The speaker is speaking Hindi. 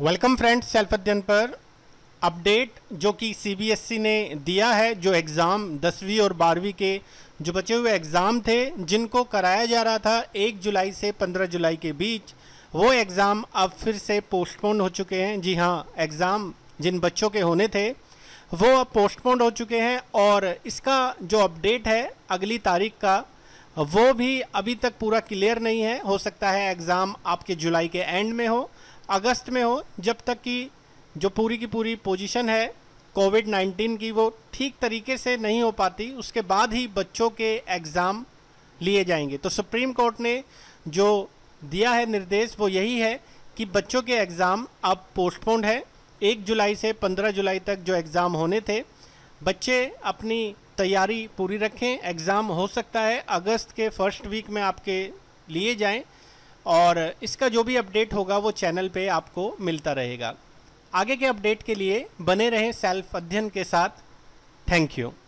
वेलकम फ्रेंड्स सेल्फ अध्ययन पर अपडेट जो कि सीबीएसई e ने दिया है जो एग्ज़ाम दसवीं और बारहवीं के जो बचे हुए एग्ज़ाम थे जिनको कराया जा रहा था एक जुलाई से पंद्रह जुलाई के बीच वो एग्ज़ाम अब फिर से पोस्टपोन हो चुके हैं जी हाँ एग्ज़ाम जिन बच्चों के होने थे वो अब पोस्टपोन हो चुके हैं और इसका जो अपडेट है अगली तारीख का वो भी अभी तक पूरा क्लियर नहीं है हो सकता है एग्ज़ाम आपके जुलाई के एंड में हो अगस्त में हो जब तक कि जो पूरी की पूरी पोजीशन है कोविड 19 की वो ठीक तरीके से नहीं हो पाती उसके बाद ही बच्चों के एग्ज़ाम लिए जाएंगे तो सुप्रीम कोर्ट ने जो दिया है निर्देश वो यही है कि बच्चों के एग्ज़ाम अब पोस्टपोन्ड है एक जुलाई से पंद्रह जुलाई तक जो एग्ज़ाम होने थे बच्चे अपनी तैयारी पूरी रखें एग्ज़ाम हो सकता है अगस्त के फर्स्ट वीक में आपके लिए जाएं और इसका जो भी अपडेट होगा वो चैनल पे आपको मिलता रहेगा आगे के अपडेट के लिए बने रहें सेल्फ अध्ययन के साथ थैंक यू